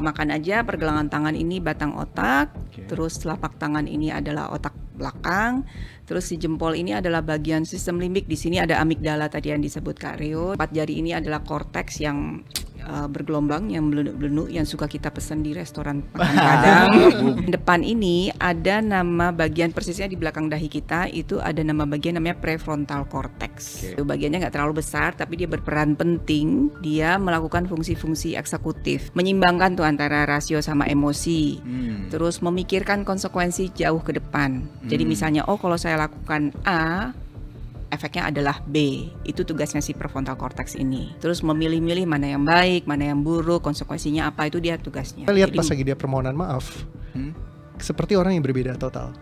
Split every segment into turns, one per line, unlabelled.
makan aja pergelangan tangan ini batang otak, okay. terus telapak tangan ini adalah otak belakang. Terus si jempol ini adalah bagian sistem limbik. Di sini ada amigdala tadi yang disebut Kak Rio. Empat jari ini adalah korteks yang uh, bergelombang yang belenuk-belenuk, yang suka kita pesan di restoran Padang. kadang. Depan ini ada nama bagian persisnya di belakang dahi kita itu ada nama bagian namanya prefrontal cortex. Okay. Itu bagiannya nggak terlalu besar tapi dia berperan penting. Dia melakukan fungsi-fungsi eksekutif, menyimbangkan tuh antara rasio sama emosi. Hmm. Terus memikirkan konsekuensi jauh ke depan jadi hmm. misalnya oh kalau saya lakukan A efeknya adalah B. Itu tugasnya si prefrontal cortex ini. Terus memilih-milih mana yang baik, mana yang buruk, konsekuensinya apa itu dia tugasnya. Saya lihat Jadi, pas
lagi dia permohonan maaf. Hmm? Seperti orang yang berbeda total.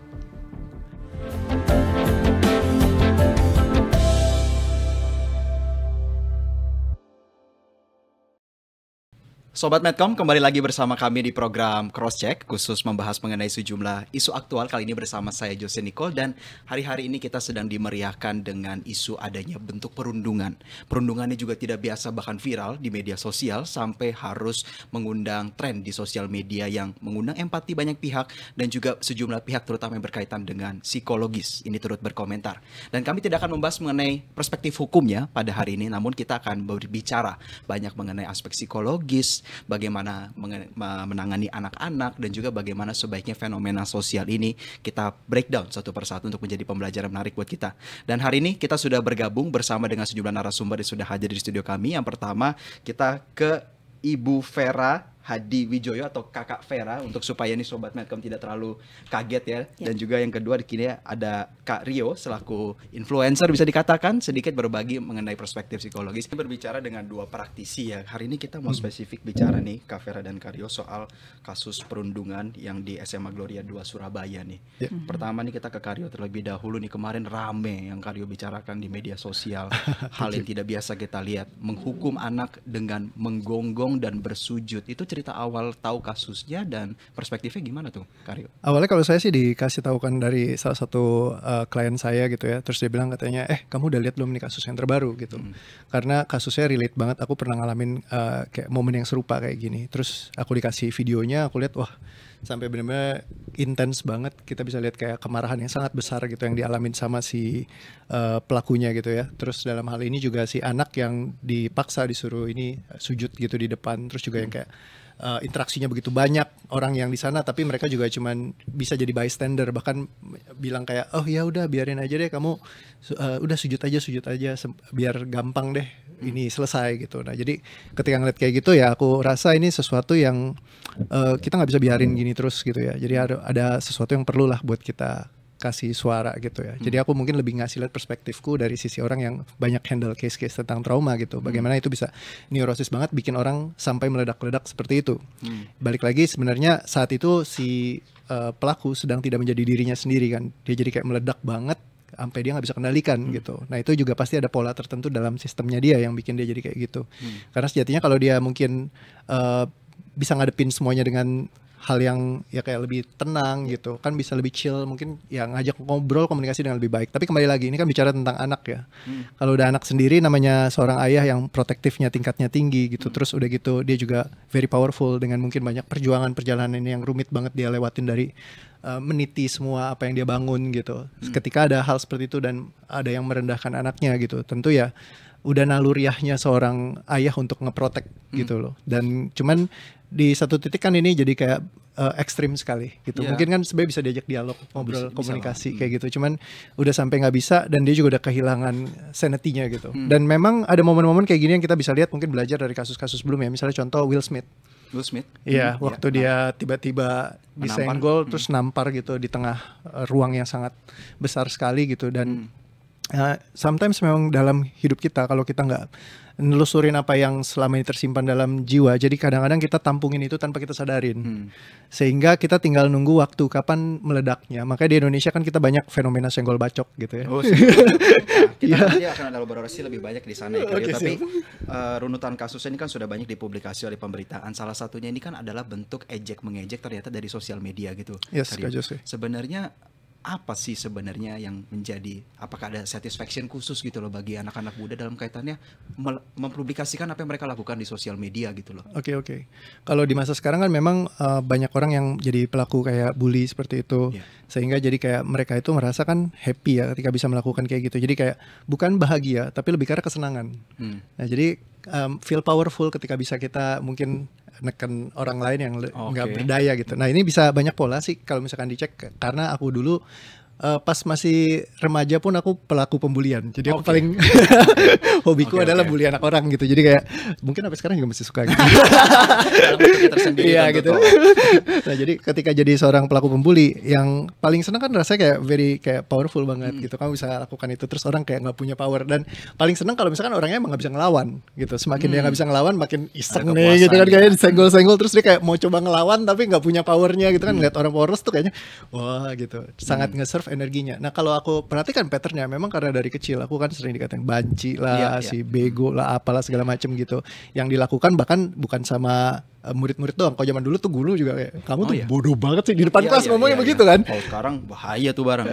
Sobat Medcom, kembali lagi bersama kami di program Crosscheck khusus membahas mengenai sejumlah isu aktual. Kali ini bersama saya Jose Nicole dan hari-hari ini kita sedang dimeriahkan dengan isu adanya bentuk perundungan. Perundungannya juga tidak biasa bahkan viral di media sosial sampai harus mengundang tren di sosial media yang mengundang empati banyak pihak dan juga sejumlah pihak terutama yang berkaitan dengan psikologis. Ini turut berkomentar. Dan kami tidak akan membahas mengenai perspektif hukumnya pada hari ini namun kita akan berbicara banyak mengenai aspek psikologis bagaimana menangani anak-anak dan juga bagaimana sebaiknya fenomena sosial ini kita breakdown satu persatu untuk menjadi pembelajaran menarik buat kita. Dan hari ini kita sudah bergabung bersama dengan sejumlah narasumber yang sudah hadir di studio kami. Yang pertama kita ke Ibu Vera Hadi Wijoyo atau Kakak Vera untuk supaya nih sobat Medcom tidak terlalu kaget ya. Yeah. Dan juga yang kedua di kini ada Kak Rio selaku influencer bisa dikatakan sedikit berbagi mengenai perspektif psikologis. Kita berbicara dengan dua praktisi ya. Hari ini kita mau hmm. spesifik bicara nih Kak Vera dan Kak Rio soal kasus perundungan yang di SMA Gloria 2 Surabaya nih. Yeah. Hmm. Pertama nih kita ke Kak Rio terlebih dahulu nih kemarin rame yang Kak Rio bicarakan di media sosial. Hal yang tidak biasa kita lihat menghukum anak dengan menggonggong dan bersujud itu cerita awal tahu kasusnya dan perspektifnya gimana tuh Karyo?
Awalnya kalau saya sih dikasih tahu kan dari salah satu uh, klien saya gitu ya. Terus dia bilang katanya, eh kamu udah lihat belum nih kasus yang terbaru gitu. Hmm. Karena kasusnya relate banget. Aku pernah ngalamin uh, kayak momen yang serupa kayak gini. Terus aku dikasih videonya, aku lihat wah sampai benar-benar intens banget kita bisa lihat kayak kemarahan yang sangat besar gitu yang dialamin sama si uh, pelakunya gitu ya terus dalam hal ini juga si anak yang dipaksa disuruh ini sujud gitu di depan terus juga yang kayak uh, interaksinya begitu banyak orang yang di sana tapi mereka juga cuman bisa jadi bystander bahkan bilang kayak oh ya udah biarin aja deh kamu uh, udah sujud aja sujud aja biar gampang deh ini selesai gitu nah jadi ketika ngeliat kayak gitu ya aku rasa ini sesuatu yang uh, kita nggak bisa biarin gini terus gitu ya jadi ada ada sesuatu yang perlu lah buat kita kasih suara gitu ya. Hmm. Jadi aku mungkin lebih ngasih lihat perspektifku dari sisi orang yang banyak handle case-case tentang trauma gitu. Hmm. Bagaimana hmm. itu bisa neurosis banget bikin orang sampai meledak-ledak seperti itu. Hmm. Balik lagi sebenarnya saat itu si uh, pelaku sedang tidak menjadi dirinya sendiri kan. Dia jadi kayak meledak banget sampai dia nggak bisa kendalikan hmm. gitu. Nah itu juga pasti ada pola tertentu dalam sistemnya dia yang bikin dia jadi kayak gitu. Hmm. Karena sejatinya kalau dia mungkin uh, bisa ngadepin semuanya dengan hal yang ya kayak lebih tenang iya. gitu kan bisa lebih chill mungkin yang ngajak ngobrol komunikasi dengan lebih baik tapi kembali lagi ini kan bicara tentang anak ya hmm. kalau udah anak sendiri namanya seorang ayah yang protektifnya tingkatnya tinggi gitu hmm. terus udah gitu dia juga very powerful dengan mungkin banyak perjuangan perjalanan ini yang rumit banget dia lewatin dari uh, meniti semua apa yang dia bangun gitu hmm. ketika ada hal seperti itu dan ada yang merendahkan anaknya gitu tentu ya udah naluriahnya seorang ayah untuk ngeprotek hmm. gitu loh dan cuman di satu titik kan ini jadi kayak uh, ekstrim sekali gitu. Yeah. Mungkin kan sebenarnya bisa diajak dialog, ngobrol, bisa, komunikasi bisa kayak hmm. gitu. Cuman udah sampai nggak bisa dan dia juga udah kehilangan sanity-nya gitu. Hmm. Dan memang ada momen-momen kayak gini yang kita bisa lihat mungkin belajar dari kasus-kasus sebelum ya. Misalnya contoh Will Smith. Will Smith. Iya, hmm, waktu ya, dia tiba-tiba disenggol hmm. terus nampar gitu di tengah eh, ruang yang sangat besar sekali gitu dan hmm. uh, sometimes memang dalam hidup kita kalau kita nggak nelusurin apa yang selama ini tersimpan dalam jiwa. Jadi kadang-kadang kita tampungin itu tanpa kita sadarin. Hmm. Sehingga kita tinggal nunggu waktu kapan meledaknya. Makanya di Indonesia kan kita banyak fenomena senggol bacok gitu ya. Oh, nah, kita yeah. pasti akan
ada laborasi lebih banyak di sana ya. Okay, Tapi uh, runutan kasusnya ini kan sudah banyak dipublikasi oleh pemberitaan. Salah satunya ini kan adalah bentuk ejek mengejek ternyata dari sosial media gitu. Yes, Sebenarnya apa sih sebenarnya yang menjadi apakah ada satisfaction khusus gitu loh bagi anak-anak muda dalam kaitannya mempublikasikan apa yang mereka lakukan di sosial media gitu loh.
Oke okay, oke. Okay. Kalau di masa sekarang kan memang uh, banyak orang yang jadi pelaku kayak bully seperti itu. Yeah. Sehingga jadi kayak mereka itu merasa kan happy ya ketika bisa melakukan kayak gitu. Jadi kayak bukan bahagia tapi lebih karena kesenangan. Hmm. Nah, jadi um, feel powerful ketika bisa kita mungkin neken orang lain yang nggak okay. berdaya gitu. Nah ini bisa banyak pola sih kalau misalkan dicek karena aku dulu uh, pas masih remaja pun aku pelaku pembulian. Jadi aku paling hobiku okay, adalah okay. bully anak orang gitu. Jadi kayak mungkin sampai sekarang juga masih suka gitu. Iya kan, gitu. nah, jadi ketika jadi seorang pelaku pembuli yang paling senang kan rasanya kayak very kayak powerful banget hmm. gitu. Kamu bisa lakukan itu terus orang kayak nggak punya power dan paling senang kalau misalkan orangnya emang nggak bisa ngelawan gitu. Semakin hmm. dia nggak hmm. bisa ngelawan makin iseng nih gitu kan ya. kayak senggol-senggol terus dia kayak mau coba ngelawan tapi nggak punya powernya gitu kan hmm. ngeliat orang powerless tuh kayaknya wah gitu. Sangat hmm. nge-serve energinya. Nah kalau aku perhatikan patternnya, memang karena dari kecil aku kan sering dikatain banci lah, yeah, iya. si yeah. bego lah, apalah segala macam gitu. Yang dilakukan bahkan bukan sama eh, murid-murid doang. Kalau zaman dulu tuh guru juga kayak kamu oh, tuh iya. bodoh banget sih di depan iya, kelas iya, ngomongnya iya, begitu iya. kan.
Kalau sekarang bahaya tuh barang.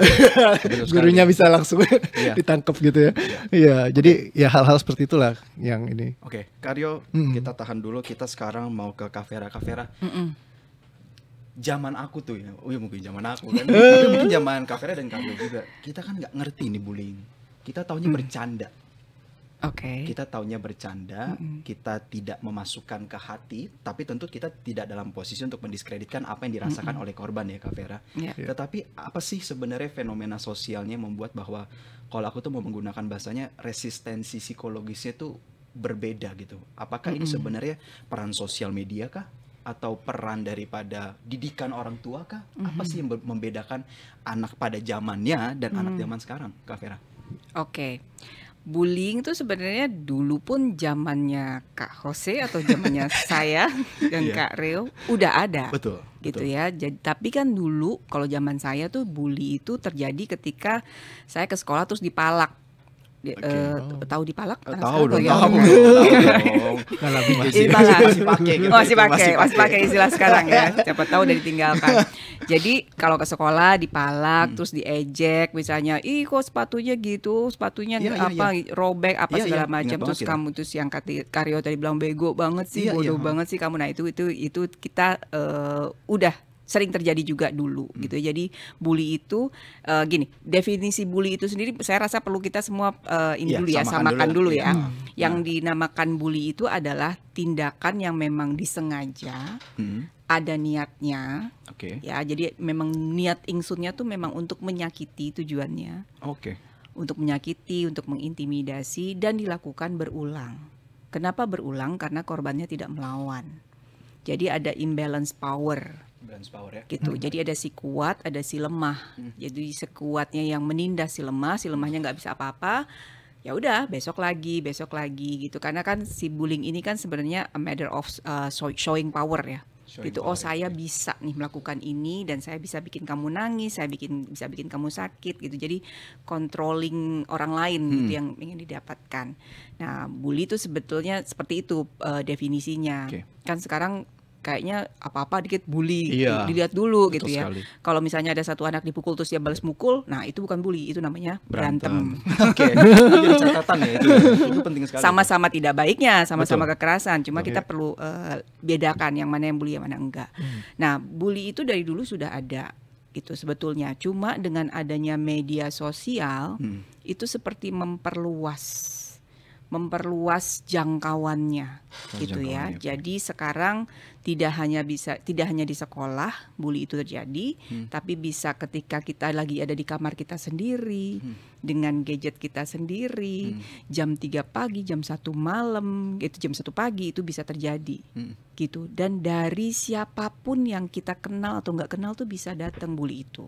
Gurunya bisa langsung iya.
ditangkap gitu ya. Iya, iya jadi okay. ya hal-hal seperti itulah yang ini. Oke, okay.
Karyo, mm -hmm. kita tahan dulu. Kita sekarang mau ke Kavera. Kavera. Mm -mm zaman aku tuh ya, oh ya mungkin zaman aku kan, tapi mungkin zaman kafirnya dan kamu juga, kita kan nggak ngerti nih bullying, kita taunya hmm. bercanda. Oke. Okay. Kita taunya bercanda, hmm kita tidak memasukkan ke hati, tapi tentu kita tidak dalam posisi untuk mendiskreditkan apa yang dirasakan hmm oleh korban ya Kak Yeah. Iya. Tetapi apa sih sebenarnya fenomena sosialnya membuat bahwa kalau aku tuh mau menggunakan bahasanya resistensi psikologisnya tuh berbeda gitu. Apakah hmm ini sebenarnya peran sosial media kah? atau peran daripada didikan orang tua kah? Mm -hmm. Apa mhm. sih yang membedakan anak pada zamannya dan mm -hmm. anak zaman sekarang, Kak Vera?
Oke. Okay. Bullying itu sebenarnya dulu pun zamannya Kak Jose atau zamannya saya dan yeah. Kak Reo udah ada. Betul. Gitu betul. ya. Jadi tapi kan dulu kalau zaman saya tuh bully itu terjadi ketika saya ke sekolah terus dipalak okay. uh, oh. tahu di uh, tahu dong ya? tahu dong kalau masih, gitu, oh, gitu, masih pakai masih pakai masih pakai istilah sekarang ya siapa tahu udah ditinggalkan jadi kalau ke sekolah palak hmm. terus diejek misalnya ih kok sepatunya gitu sepatunya ya, apa ya, ya. robek apa ya, segala ya, macam terus kita. kamu terus yang kati, Karyo tadi bilang bego banget sih ya, bodoh ya. banget sih kamu nah itu itu itu kita uh, udah sering terjadi juga dulu hmm. gitu ya. Jadi bully itu uh, gini, definisi bully itu sendiri saya rasa perlu kita semua uh, ini ya, dulu ya, samakan, dulu, dulu ya. Hmm. Yang hmm. dinamakan bully itu adalah tindakan yang memang disengaja hmm ada niatnya. Oke. Okay. Ya, jadi memang niat ingsunnya tuh memang untuk menyakiti tujuannya. Oke. Okay. Untuk menyakiti, untuk mengintimidasi dan dilakukan berulang. Kenapa berulang? Karena korbannya tidak melawan. Jadi ada imbalance power. Balance power ya. Gitu. Hmm. Jadi ada si kuat, ada si lemah. Hmm. Jadi sekuatnya yang menindas si lemah, si lemahnya nggak bisa apa-apa. Ya udah, besok lagi, besok lagi gitu. Karena kan si bullying ini kan sebenarnya a matter of uh, showing power ya. Showing gitu. Power. Oh, saya iya. bisa nih melakukan ini dan saya bisa bikin kamu nangis, saya bikin bisa bikin kamu sakit gitu. Jadi controlling orang lain gitu, hmm. gitu yang ingin didapatkan. Nah, bully itu sebetulnya seperti itu uh, definisinya. Okay. Kan sekarang kayaknya apa-apa dikit bully iya, dilihat dulu gitu ya. Kalau misalnya ada satu anak dipukul terus dia balas mukul, nah itu bukan bully, itu namanya berantem. Oke. Okay. catatan ya itu. Itu penting sekali. Sama-sama tidak baiknya, sama-sama kekerasan, cuma okay. kita perlu uh, bedakan yang mana yang bully yang mana enggak. Hmm. Nah, bully itu dari dulu sudah ada itu sebetulnya. Cuma dengan adanya media sosial hmm. itu seperti memperluas memperluas jangkauannya Terus oh, gitu ya. Jadi sekarang tidak hanya bisa tidak hanya di sekolah bully itu terjadi, hmm. tapi bisa ketika kita lagi ada di kamar kita sendiri hmm. dengan gadget kita sendiri, hmm. jam 3 pagi, jam 1 malam, gitu jam 1 pagi itu bisa terjadi. Hmm. Gitu. Dan dari siapapun yang kita kenal atau nggak kenal tuh bisa datang bully itu.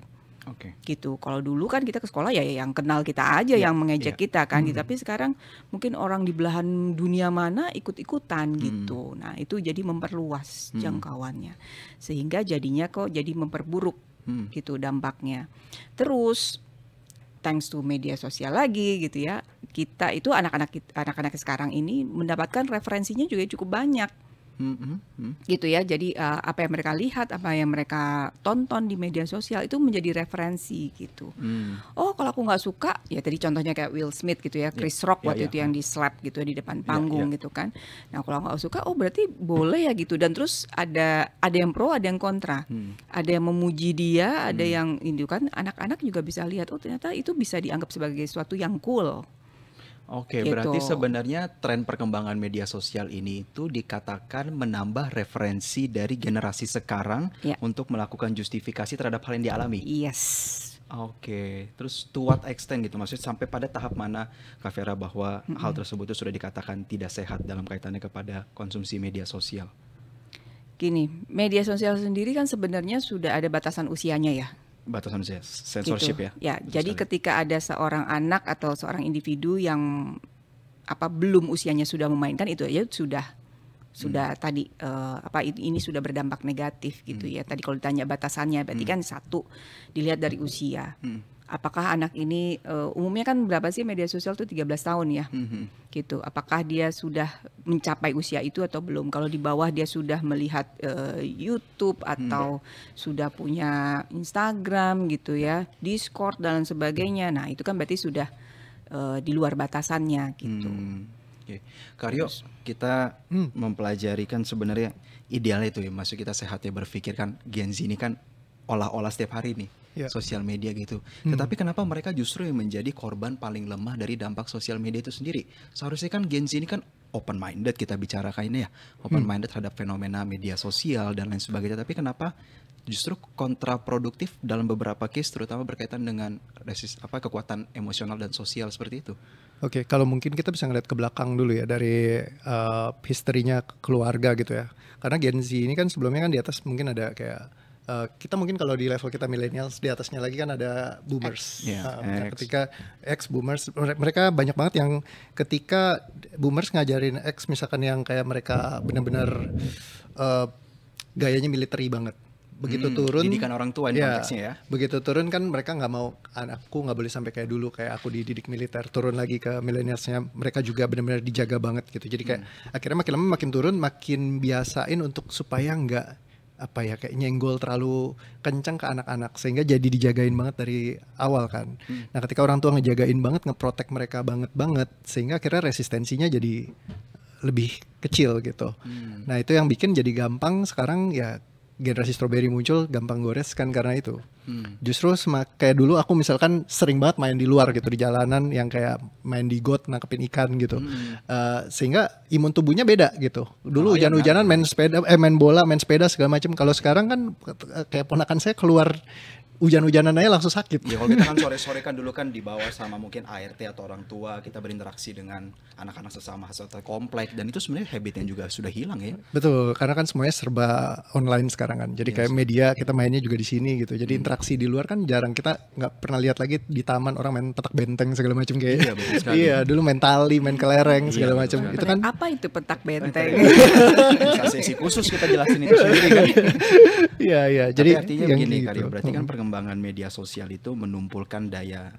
Okay. Gitu. Kalau dulu kan kita ke sekolah ya yang kenal kita aja yeah. yang mengejek yeah. kita kan. Mm. Tapi sekarang mungkin orang di belahan dunia mana ikut-ikutan mm. gitu. Nah, itu jadi memperluas mm. jangkauannya. Sehingga jadinya kok jadi memperburuk mm. gitu dampaknya. Terus thanks to media sosial lagi gitu ya. Kita itu anak-anak anak-anak sekarang ini mendapatkan referensinya juga cukup banyak mm gitu ya jadi uh, apa yang mereka lihat apa yang mereka tonton di media sosial itu menjadi referensi gitu mm. oh kalau aku nggak suka ya tadi contohnya kayak Will Smith gitu ya, ya Chris yeah. Rock yeah, waktu yeah, itu yang ya. di slap gitu ya di depan ya, panggung yeah, yeah. gitu kan nah kalau nggak suka oh berarti boleh ya gitu dan terus ada ada yang pro ada yang kontra mm. ada yang memuji dia ada mm. yang itu kan anak-anak juga bisa lihat oh ternyata itu bisa dianggap sebagai sesuatu yang cool
Oke, gitu. berarti sebenarnya tren perkembangan media sosial ini itu dikatakan menambah referensi dari generasi sekarang ya. untuk melakukan justifikasi terhadap hal yang dialami. Yes. Oke, terus to what extent gitu maksudnya sampai pada tahap mana Kak Vera bahwa mm -hmm. hal tersebut itu sudah dikatakan tidak sehat dalam kaitannya kepada konsumsi media sosial?
Gini, media sosial sendiri kan sebenarnya sudah ada batasan usianya ya
batasan gitu. censorship gitu. ya.
Ya, jadi sekali. ketika ada seorang anak atau seorang individu yang apa belum usianya sudah memainkan itu aja ya, sudah sudah hmm. tadi uh, apa ini sudah berdampak negatif gitu hmm. ya. Tadi kalau ditanya batasannya berarti hmm. kan satu dilihat dari hmm. usia. Hmm apakah anak ini uh, umumnya kan berapa sih media sosial tuh 13 tahun ya mm-hmm. gitu apakah dia sudah mencapai usia itu atau belum kalau di bawah dia sudah melihat uh, YouTube mhm. atau mm-hmm. sudah punya Instagram gitu ya Discord dan sebagainya nah itu kan berarti sudah uh, di luar batasannya
gitu mm-hmm. Oke, okay. Karyo, kita hmm. mempelajari kan sebenarnya idealnya itu ya, maksud kita sehatnya berpikir kan Gen Z ini kan olah-olah setiap hari nih yeah. sosial media gitu. Hmm. Tetapi kenapa mereka justru yang menjadi korban paling lemah dari dampak sosial media itu sendiri? Seharusnya kan Gen Z ini kan open minded kita bicara ini ya, open minded hmm. terhadap fenomena media sosial dan lain sebagainya. Tapi kenapa justru kontraproduktif dalam beberapa case terutama berkaitan dengan resist apa kekuatan emosional dan sosial seperti itu?
Oke, okay, kalau mungkin kita bisa ngeliat ke belakang dulu ya dari uh, eh, historinya keluarga gitu ya. Karena Gen Z ini kan sebelumnya kan di atas mungkin ada kayak uh, kita mungkin kalau di level kita millennials di atasnya lagi kan ada boomers. X. Yeah, ya, uh, X. Ketika X boomers mereka banyak banget yang ketika boomers ngajarin X misalkan yang kayak mereka benar-benar uh, gayanya militeri banget begitu hmm, turun didikan orang tua ya, ya begitu turun kan mereka nggak mau anakku nggak boleh sampai kayak dulu kayak aku dididik militer turun lagi ke milenialsnya mereka juga benar-benar dijaga banget gitu jadi kayak hmm. akhirnya makin lama makin turun makin biasain untuk supaya nggak apa ya kayak nyenggol terlalu kencang ke anak-anak sehingga jadi dijagain banget dari awal kan. Hmm. Nah, ketika orang tua ngejagain banget, ngeprotek mereka banget banget sehingga akhirnya resistensinya jadi lebih kecil gitu. Hmm. Nah, itu yang bikin jadi gampang sekarang ya generasi stroberi muncul gampang gores kan karena itu. Hmm. Justru semak kayak dulu aku misalkan sering banget main di luar gitu di jalanan yang kayak main di got nangkepin ikan gitu. Hmm. Uh, sehingga imun tubuhnya beda gitu. Dulu oh, iya, hujan-hujanan iya, main sepeda eh main bola, main sepeda segala macam. Kalau sekarang kan eh, kayak ponakan saya keluar hujan-hujanan aja langsung sakit. Ya kalau kita kan sore-sore
kan dulu kan dibawa sama mungkin ART atau orang tua, kita berinteraksi dengan anak-anak sesama serta komplek dan itu sebenarnya habit yang juga sudah hilang ya.
Betul, karena kan semuanya serba online sekarang kan. Jadi yes. Iya kayak media iya. kita mainnya juga di sini gitu. Jadi hmm. interaksi di luar kan jarang kita nggak pernah lihat lagi di taman orang main petak benteng segala macam kayak. Iya, betul iya, dulu main tali, main kelereng iya, segala iya, macam. Itu kan
Apa itu petak benteng? sesi khusus kita jelasin itu sendiri kan.
Iya, iya.
Jadi Tapi artinya begini gitu. kali berarti kan perkembangan hmm perkembangan media sosial itu menumpulkan daya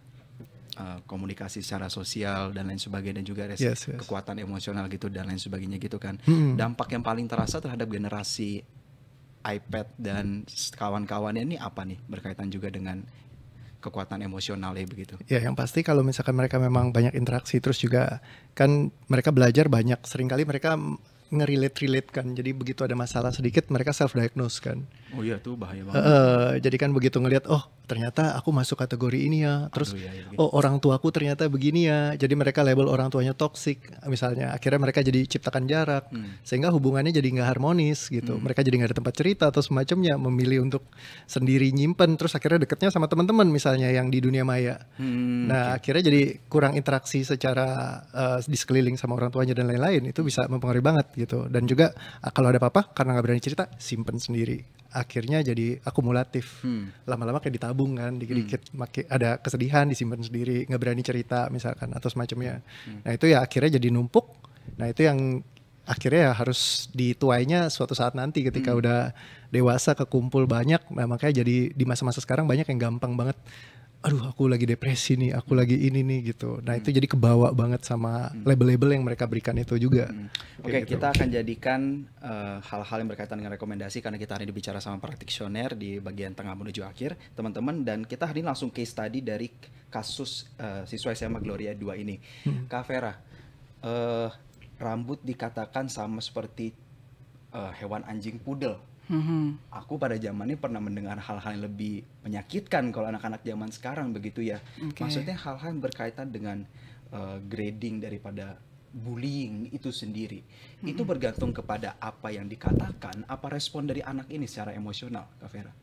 uh, komunikasi secara sosial dan lain sebagainya dan juga yes, yes. kekuatan emosional gitu dan lain sebagainya gitu kan. Hmm. Dampak yang paling terasa terhadap generasi iPad dan kawan-kawannya ini apa nih berkaitan juga dengan kekuatan emosional
ya begitu. Ya, yang pasti kalau misalkan mereka memang banyak interaksi terus juga kan mereka belajar banyak. Seringkali mereka ngerelate-relate kan. Jadi begitu ada masalah sedikit mereka self diagnose kan. Oh iya tuh bahaya banget. Uh, jadi kan begitu ngelihat oh ternyata aku masuk kategori ini ya. Terus Aduh, ya, oh orang tuaku ternyata begini ya. Jadi mereka label orang tuanya toksik misalnya. Akhirnya mereka jadi ciptakan jarak hmm. sehingga hubungannya jadi nggak harmonis gitu. Hmm. Mereka jadi nggak ada tempat cerita atau semacamnya memilih untuk sendiri nyimpen terus akhirnya deketnya sama teman-teman misalnya yang di dunia maya. Hmm, nah, okay. akhirnya jadi kurang interaksi secara uh, di sekeliling sama orang tuanya dan lain-lain itu bisa mempengaruhi banget gitu. Dan juga ah, kalau ada apa-apa karena nggak berani cerita simpen sendiri akhirnya jadi akumulatif lama hmm. lama-lama kayak ditabung kan dikit-dikit hmm. ada kesedihan disimpan sendiri nggak berani cerita misalkan atau semacamnya hmm. nah itu ya akhirnya jadi numpuk nah itu yang akhirnya ya harus dituainya suatu saat nanti ketika hmm. udah dewasa kekumpul banyak nah makanya jadi di masa-masa sekarang banyak yang gampang banget aduh aku lagi depresi nih, aku lagi ini nih gitu. Nah, hmm. itu jadi kebawa banget sama hmm. label-label yang mereka berikan itu juga. Hmm. Oke, okay, gitu.
kita akan jadikan eh, hal-hal uh, yang berkaitan dengan rekomendasi karena kita hari ini bicara sama praktisioner di bagian tengah menuju akhir, teman-teman dan kita hari ini langsung case study dari kasus uh, siswa SMA Gloria 2 ini. Hmm. Kak Vera, uh, rambut dikatakan sama seperti uh, hewan anjing pudel
Mm-hmm.
Aku pada zamannya pernah mendengar hal-hal yang lebih menyakitkan kalau anak-anak zaman sekarang begitu ya. Okay. Maksudnya hal-hal yang berkaitan dengan uh, grading daripada bullying itu sendiri. Mm-hmm. Itu bergantung kepada apa yang dikatakan, apa respon dari anak ini secara emosional, Kak Vera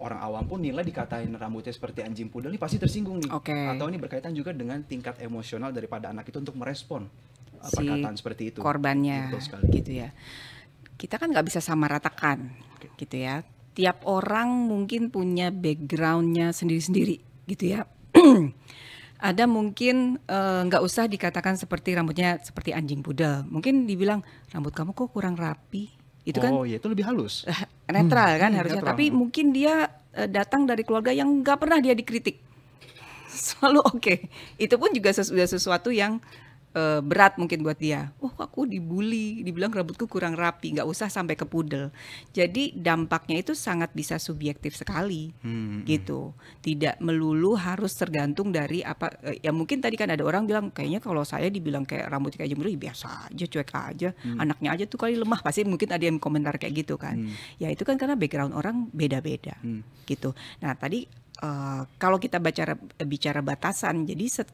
orang awam pun nilai dikatain rambutnya seperti anjing pudel ini pasti tersinggung nih. Okay. Atau ini berkaitan juga dengan tingkat emosional daripada anak itu untuk merespon eh, si perkataan seperti
itu. Korbannya
gitu ya kita kan nggak bisa sama ratakan gitu ya. Tiap orang mungkin punya backgroundnya sendiri-sendiri gitu ya. Ada mungkin eh, nggak uh, usah dikatakan seperti rambutnya seperti anjing pudel. Mungkin dibilang rambut kamu kok kurang rapi. Itu oh, kan? Oh iya itu lebih halus. Eh, netral kan hmm, kan harusnya. Netral. Tapi mungkin dia uh, datang dari keluarga yang nggak pernah dia dikritik. Selalu oke. Okay. Itu pun juga sesudah sesuatu yang uh, berat mungkin buat dia. oh, aku dibully, dibilang rambutku kurang rapi, nggak usah sampai ke pudel. Jadi dampaknya itu sangat bisa subjektif sekali, hmm. hmm. gitu. Tidak melulu harus tergantung dari apa. Uh, ya mungkin tadi kan ada orang bilang, kayaknya kalau saya dibilang kayak rambut kayak jemur, ya biasa aja, cuek aja, hmm. anaknya aja tuh kali lemah. Pasti mungkin ada yang komentar kayak gitu kan. Hmm. Ya itu kan karena background orang beda-beda, hmm. gitu. Nah tadi uh, kalau kita bicara bicara batasan, jadi set,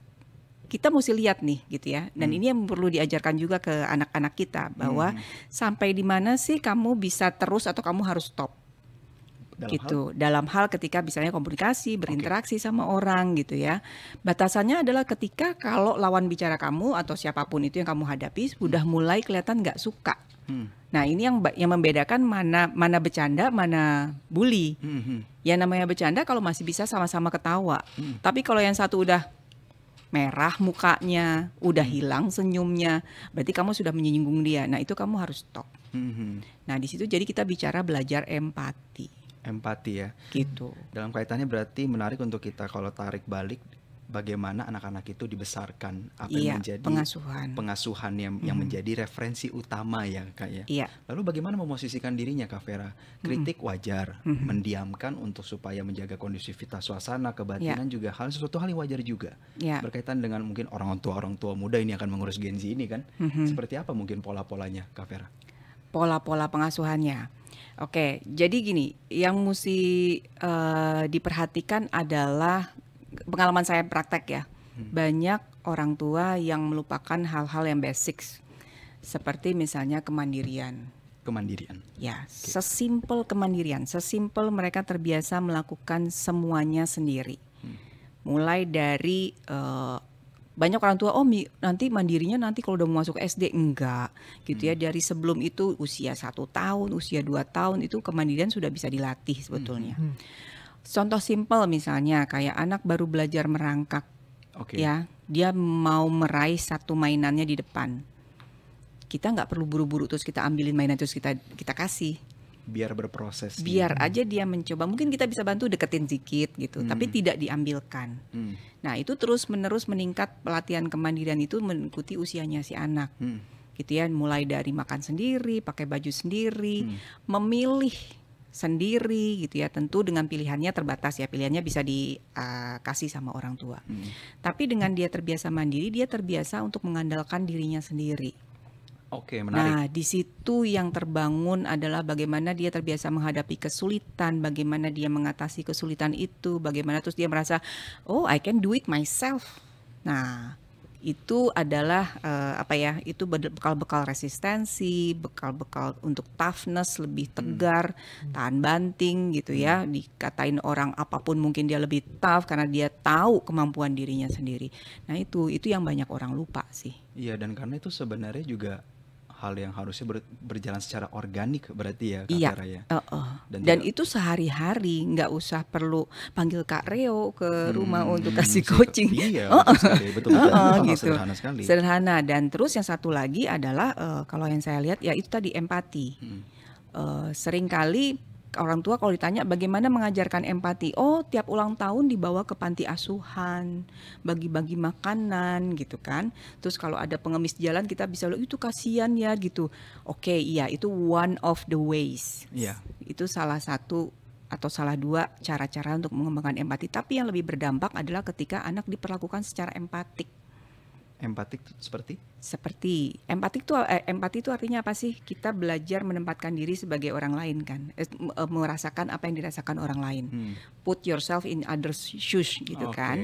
kita mesti lihat nih gitu ya. Dan hmm. ini yang perlu diajarkan juga ke anak-anak kita bahwa hmm. sampai di mana sih kamu bisa terus atau kamu harus stop. Dalam gitu. Hal? Dalam hal ketika misalnya komunikasi, berinteraksi okay. sama orang gitu ya. Batasannya adalah ketika kalau lawan bicara kamu atau siapapun itu yang kamu hadapi hmm. sudah mulai kelihatan nggak suka. Hmm. Nah ini yang yang membedakan mana mana bercanda mana bully. Hmm. Ya namanya bercanda kalau masih bisa sama-sama ketawa. Hmm. Tapi kalau yang satu udah merah mukanya, udah hmm. hilang senyumnya, berarti kamu sudah menyinggung dia. Nah, itu kamu harus stop. Hmm. Nah, di situ jadi kita bicara belajar empati.
Empati ya. Gitu. Dalam kaitannya berarti menarik untuk kita kalau tarik balik bagaimana anak-anak itu dibesarkan apa iya, yang menjadi pengasuhan pengasuhan yang hmm. yang menjadi referensi utama ya kak ya iya. lalu bagaimana memosisikan dirinya kak Vera kritik hmm. wajar hmm. mendiamkan untuk supaya menjaga kondusivitas suasana kebatinan yeah. juga hal sesuatu hal yang wajar juga yeah. berkaitan dengan mungkin orang tua orang tua muda ini akan mengurus Gen Z ini kan hmm. seperti apa mungkin pola polanya kak Vera
pola-pola pengasuhannya Oke, jadi gini, yang mesti uh, diperhatikan adalah pengalaman saya praktek ya hmm. banyak orang tua yang melupakan hal-hal yang basic seperti misalnya kemandirian
kemandirian ya
okay. sesimpel kemandirian sesimpel mereka terbiasa melakukan semuanya sendiri hmm. mulai dari uh, banyak orang tua oh nanti mandirinya nanti kalau udah mau masuk SD enggak gitu ya hmm. dari sebelum itu usia satu tahun usia dua tahun itu kemandirian sudah bisa dilatih sebetulnya hmm. hmm. Contoh simpel misalnya kayak anak baru belajar merangkak, okay. ya dia mau meraih satu mainannya di depan. Kita nggak perlu buru-buru terus kita ambilin mainan terus kita kita kasih.
Biar berproses. Biar ya.
aja dia mencoba. Mungkin kita bisa bantu deketin sedikit gitu, hmm. tapi tidak diambilkan. Hmm. Nah itu terus menerus meningkat pelatihan kemandirian itu mengikuti usianya si anak. Hmm. Gitu ya, mulai dari makan sendiri, pakai baju sendiri, hmm. memilih sendiri gitu ya tentu dengan pilihannya terbatas ya pilihannya bisa dikasih eh, uh, sama orang tua hmm. tapi dengan dia terbiasa mandiri dia terbiasa untuk mengandalkan dirinya sendiri
Oke, menarik. Nah,
di situ yang terbangun adalah bagaimana dia terbiasa menghadapi kesulitan, bagaimana dia mengatasi kesulitan itu, bagaimana terus dia merasa, oh, I can do it myself. Nah, itu adalah uh, apa ya itu bekal-bekal resistensi bekal-bekal untuk toughness lebih hmm. tegar hmm. tahan banting gitu ya hmm. dikatain orang apapun mungkin dia lebih tough karena dia tahu kemampuan dirinya sendiri nah itu itu yang banyak orang lupa sih
iya dan karena itu sebenarnya juga hal yang harusnya ber, berjalan secara organik berarti ya Kak iya. ya. Uh -uh. Dan, Dan
itu sehari-hari, nggak usah perlu panggil Kak Reo ke hmm, rumah untuk hmm, kasih hmm, coaching. Iya, uh -uh. betul, betul, uh -uh, gitu. sederhana sekali. Sederhana. Dan terus yang satu lagi adalah uh, kalau yang saya lihat ya itu tadi empati. Hmm. Uh, seringkali orang tua kalau ditanya bagaimana mengajarkan empati, oh tiap ulang tahun dibawa ke panti asuhan, bagi-bagi makanan gitu kan. Terus kalau ada pengemis jalan kita bisa lo itu kasihan ya gitu. Oke, okay, iya itu one of the ways. Yeah. Itu salah satu atau salah dua cara-cara untuk mengembangkan empati. Tapi yang lebih berdampak adalah ketika anak diperlakukan secara empatik Empatik itu seperti? Seperti empatik itu eh, empati itu artinya apa sih? Kita belajar menempatkan diri sebagai orang lain kan, eh, eh, merasakan apa yang dirasakan orang lain. Hmm. Put yourself in others shoes gitu okay. kan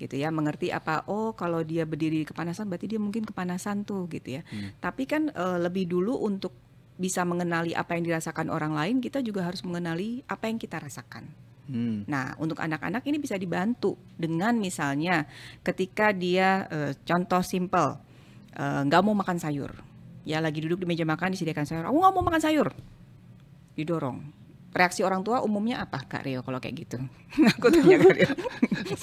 gitu ya mengerti apa oh kalau dia berdiri kepanasan berarti dia mungkin kepanasan tuh gitu ya hmm. tapi kan e, lebih dulu untuk bisa mengenali apa yang dirasakan orang lain kita juga harus mengenali apa yang kita rasakan Hmm. Nah, untuk anak-anak ini bisa dibantu dengan misalnya ketika dia uh, contoh simple eh, nggak uh, mau makan sayur, ya lagi duduk di meja makan disediakan sayur, aku nggak mau makan sayur, didorong reaksi orang tua umumnya apa Kak Rio kalau kayak gitu? Aku tanya Kak Rio.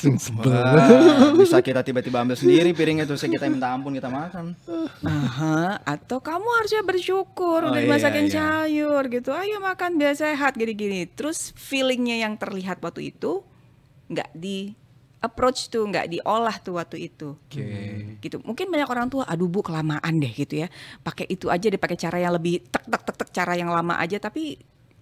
bisa kita tiba-tiba ambil sendiri piringnya terus
kita minta ampun kita makan. Aha, atau kamu harusnya bersyukur oh, udah iya, dimasakin iya, iya. sayur gitu. Ayo makan biar sehat gini-gini. Terus feelingnya yang terlihat waktu itu nggak di approach tuh nggak diolah tuh waktu itu. Okay. Hmm. Gitu. Mungkin banyak orang tua aduh Bu kelamaan deh gitu ya. Pakai itu aja deh pakai cara yang lebih tek tek tek tek cara yang lama aja tapi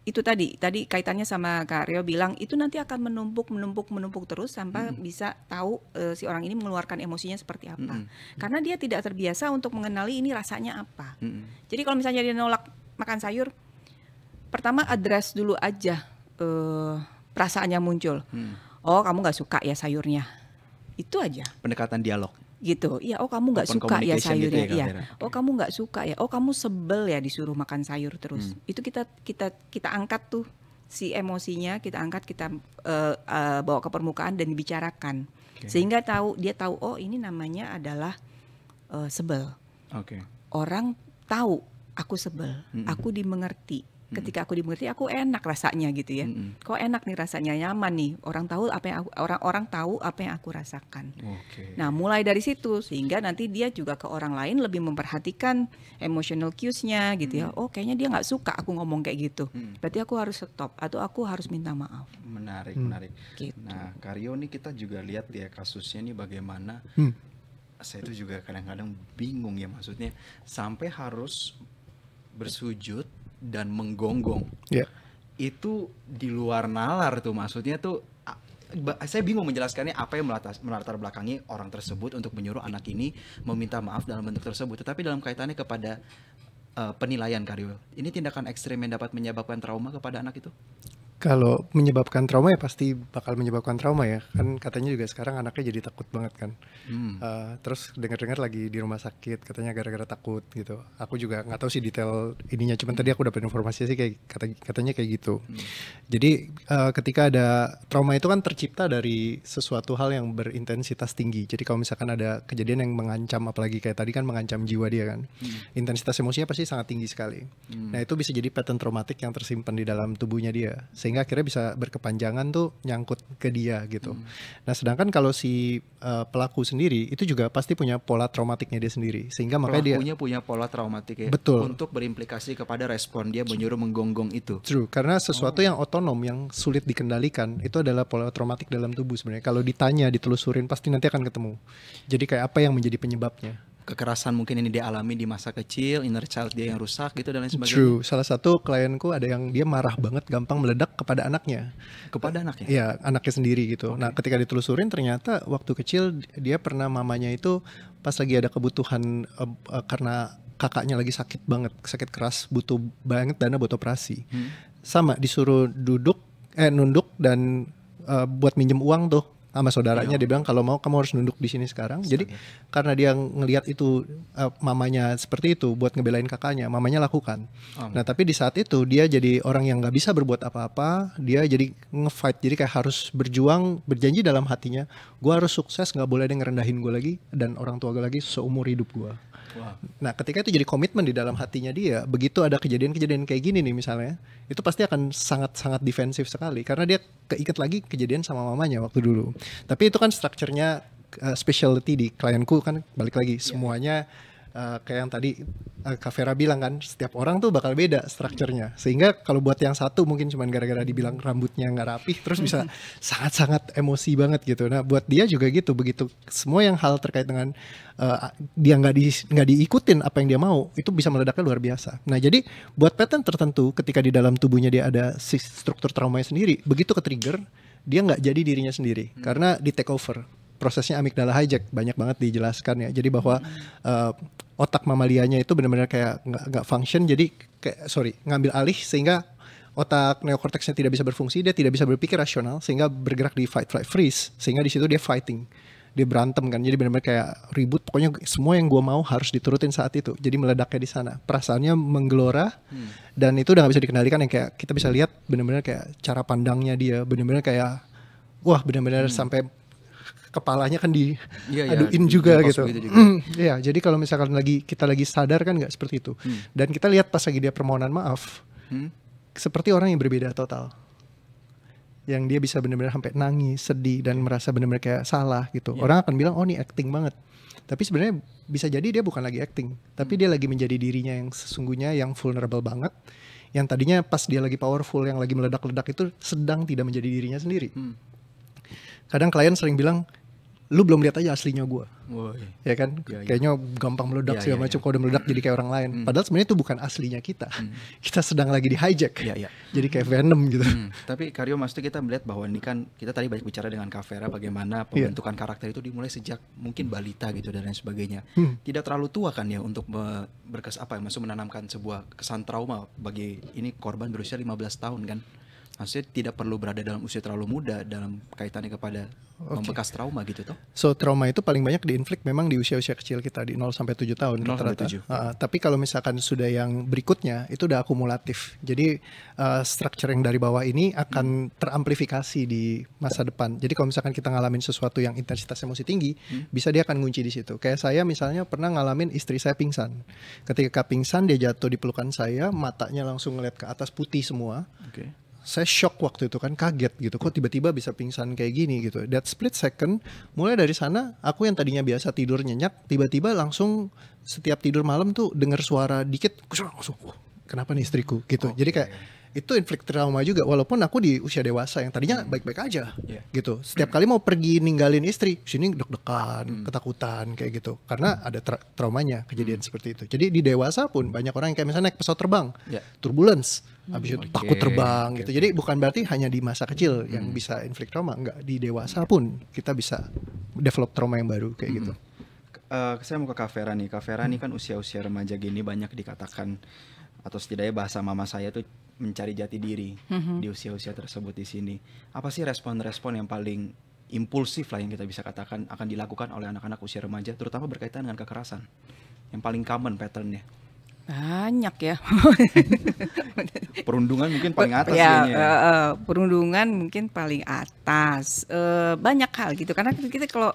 itu tadi tadi kaitannya sama Kak Rio bilang itu nanti akan menumpuk menumpuk menumpuk terus sampai mm -hmm. bisa tahu e, si orang ini mengeluarkan emosinya seperti apa mm -hmm. karena dia tidak terbiasa untuk mengenali ini rasanya apa mm -hmm. jadi kalau misalnya dia nolak makan sayur pertama address dulu aja e, perasaannya muncul mm. oh kamu nggak suka ya sayurnya itu aja
pendekatan dialog
gitu. Ya, oh kamu nggak suka ya gitu sayurnya. Gitu ya, iya. ya. Oh kamu nggak suka ya. Oh kamu sebel ya disuruh makan sayur terus. Hmm. Itu kita kita kita angkat tuh si emosinya kita angkat kita uh, uh, bawa ke permukaan dan dibicarakan okay. sehingga tahu dia tahu oh ini namanya adalah uh, sebel okay. orang tahu aku sebel -hmm. aku dimengerti Hmm. ketika aku dimengerti aku enak rasanya gitu ya mm-hmm. kok enak nih rasanya nyaman nih orang tahu apa yang aku, orang orang tahu apa yang aku rasakan okay. nah mulai dari situ sehingga nanti dia juga ke orang lain lebih memperhatikan emotional cues-nya gitu mm-hmm. ya hmm. oh kayaknya dia nggak suka aku ngomong kayak gitu mm-hmm. berarti aku harus stop atau aku harus minta maaf
menarik mm-hmm. menarik gitu. nah Karyo nih kita juga lihat ya kasusnya nih bagaimana
mm-hmm.
saya itu juga kadang-kadang bingung ya maksudnya sampai harus bersujud dan menggonggong yeah. itu di luar nalar tuh maksudnya tuh saya bingung menjelaskannya apa yang melatar belakangi orang tersebut untuk menyuruh anak ini meminta maaf dalam bentuk tersebut tetapi dalam kaitannya kepada uh, penilaian Karyo ini tindakan ekstrem yang dapat menyebabkan trauma kepada anak itu
kalau menyebabkan trauma ya pasti bakal menyebabkan trauma ya. Kan katanya juga sekarang anaknya jadi takut banget kan. Hmm. Uh, terus dengar-dengar lagi di rumah sakit katanya gara-gara takut gitu. Aku juga nggak tahu sih detail ininya. Cuman tadi aku dapat informasi sih kayak kata, katanya kayak gitu. Hmm. Jadi uh, ketika ada trauma itu kan tercipta dari sesuatu hal yang berintensitas tinggi. Jadi kalau misalkan ada kejadian yang mengancam apalagi kayak tadi kan mengancam jiwa dia kan. Hmm. Intensitas emosinya pasti sangat tinggi sekali. Hmm. Nah itu bisa jadi pattern traumatik yang tersimpan di dalam tubuhnya dia sehingga akhirnya bisa berkepanjangan tuh nyangkut ke dia gitu. Hmm. Nah, sedangkan kalau si uh, pelaku sendiri itu juga pasti punya pola traumatiknya dia sendiri sehingga makanya Pelakunya
dia punya pola traumatik ya. Betul. Untuk berimplikasi kepada respon dia menyuruh menggonggong itu.
True, karena sesuatu oh. yang otonom yang sulit dikendalikan itu adalah pola traumatik dalam tubuh sebenarnya. Kalau ditanya, ditelusurin pasti nanti akan ketemu. Jadi kayak apa yang menjadi penyebabnya?
kekerasan mungkin ini dialami di masa kecil, inner child dia yang rusak gitu dan lain sebagainya. True.
Salah satu klienku ada yang dia marah banget, gampang meledak kepada anaknya. Kepada anaknya? Iya, anaknya sendiri gitu. Okay. Nah, ketika ditelusurin ternyata waktu kecil dia pernah mamanya itu pas lagi ada kebutuhan uh, uh, karena kakaknya lagi sakit banget, sakit keras, butuh banget dana buat operasi. Hmm. Sama disuruh duduk eh nunduk dan uh, buat minjem uang tuh sama saudaranya iya. dia bilang kalau mau kamu harus nunduk di sini sekarang. Jadi karena dia ngelihat itu uh, mamanya seperti itu buat ngebelain kakaknya, mamanya lakukan. Amin. Nah tapi di saat itu dia jadi orang yang nggak bisa berbuat apa-apa, dia jadi ngefight, jadi kayak harus berjuang, berjanji dalam hatinya, gue harus sukses, nggak boleh ada yang ngerendahin gue lagi dan orang tua gue lagi seumur hidup gue. Nah, ketika itu jadi komitmen di dalam hatinya dia, begitu ada kejadian-kejadian kayak gini nih misalnya, itu pasti akan sangat-sangat defensif sekali karena dia keikat lagi kejadian sama mamanya waktu dulu. Tapi itu kan strukturnya uh, eh, specialty di klienku kan balik lagi yeah. semuanya uh, kayak yang tadi uh, Kak Vera bilang kan setiap orang tuh bakal beda strukturnya sehingga kalau buat yang satu mungkin cuman gara-gara dibilang rambutnya nggak rapi terus bisa sangat-sangat emosi banget gitu nah buat dia juga gitu begitu semua yang hal terkait dengan uh, dia nggak di nggak diikutin apa yang dia mau itu bisa meledaknya luar biasa nah jadi buat pattern tertentu ketika di dalam tubuhnya dia ada struktur traumanya sendiri begitu ke trigger dia nggak jadi dirinya sendiri hmm. karena di take over prosesnya amigdala hijack banyak banget dijelaskan ya. Jadi bahwa uh, otak mamalianya itu benar-benar kayak nggak function jadi kayak sorry ngambil alih sehingga otak neokorteksnya tidak bisa berfungsi dia tidak bisa berpikir rasional sehingga bergerak di fight flight freeze sehingga di situ dia fighting dia berantem kan jadi benar-benar kayak ribut pokoknya semua yang gua mau harus diturutin saat itu jadi meledaknya di sana perasaannya menggelora hmm. dan itu udah gak bisa dikendalikan yang kayak kita bisa lihat benar-benar kayak cara pandangnya dia benar-benar kayak wah benar-benar hmm. sampai kepalanya kan di ya, aduin juga gitu. gitu Mm, ya, jadi kalau misalkan lagi kita lagi sadar kan nggak seperti itu. Hmm. Dan kita lihat pas lagi dia permohonan maaf, hmm. seperti orang yang berbeda total. Yang dia bisa benar-benar sampai nangis, sedih dan merasa benar-benar kayak salah gitu. Ya. Orang akan bilang oh ini acting banget. Tapi sebenarnya bisa jadi dia bukan lagi acting, tapi hmm. dia lagi menjadi dirinya yang sesungguhnya yang vulnerable banget yang tadinya pas dia lagi powerful, yang lagi meledak-ledak itu sedang tidak menjadi dirinya sendiri. Hmm. Kadang klien sering bilang, lu belum lihat aja aslinya gue ya kan ya, ya. kayaknya gampang meledak ya, segala ya, macam ya. kalau udah meledak jadi kayak orang lain hmm. padahal sebenarnya itu bukan aslinya kita hmm. kita sedang lagi di hijack ya, ya. jadi kayak Venom gitu hmm.
tapi Karyo maksudnya kita melihat bahwa ini kan kita tadi banyak bicara dengan Kavera bagaimana iya. pembentukan yeah. karakter itu dimulai sejak mungkin balita gitu dan lain sebagainya hmm. tidak terlalu tua kan ya untuk berkes apa ya maksud menanamkan sebuah kesan trauma bagi ini korban berusia 15 tahun kan maksudnya tidak perlu berada dalam usia terlalu muda dalam kaitannya kepada okay. membekas trauma gitu toh.
So trauma itu paling banyak diinflik memang di usia-usia kecil kita di 0 sampai 7 tahun 0 rata-rata. Uh, tapi kalau misalkan sudah yang berikutnya itu udah akumulatif. Jadi uh, structure yang dari bawah ini akan hmm. teramplifikasi di masa depan. Jadi kalau misalkan kita ngalamin sesuatu yang intensitas emosi tinggi, hmm. bisa dia akan ngunci di situ. Kayak saya misalnya pernah ngalamin istri saya pingsan. Ketika pingsan dia jatuh di pelukan saya, matanya langsung ngeliat ke atas putih semua. Okay saya shock waktu itu kan kaget gitu kok tiba-tiba bisa pingsan kayak gini gitu that split second mulai dari sana aku yang tadinya biasa tidur nyenyak tiba-tiba langsung setiap tidur malam tuh dengar suara dikit langsung kenapa nih istriku gitu okay. jadi kayak itu inflik trauma juga walaupun aku di usia dewasa yang tadinya hmm. baik-baik aja yeah. gitu setiap kali mau pergi ninggalin istri sini deg-degan hmm. ketakutan kayak gitu karena hmm. ada tra traumanya kejadian hmm. seperti itu jadi di dewasa pun banyak orang yang kayak misalnya naik pesawat terbang yeah. turbulence habis itu okay. takut terbang okay. gitu. Jadi bukan berarti hanya di masa kecil hmm. yang bisa inflict trauma, enggak di dewasa pun kita bisa develop trauma yang baru kayak gitu. hmm. gitu.
Uh, saya mau ke Kak Vera nih. Kak Vera hmm. nih kan usia-usia remaja gini banyak dikatakan atau setidaknya bahasa mama saya tuh mencari jati diri hmm. di usia-usia tersebut di sini. Apa sih respon-respon yang paling impulsif lah yang kita bisa katakan akan dilakukan oleh anak-anak usia remaja terutama berkaitan dengan kekerasan yang paling common patternnya
banyak ya. ya, ya. Eh, eh,
perundungan mungkin paling atas ya, ya. Uh,
eh, perundungan mungkin paling atas. Uh, banyak hal gitu karena kan kita kalau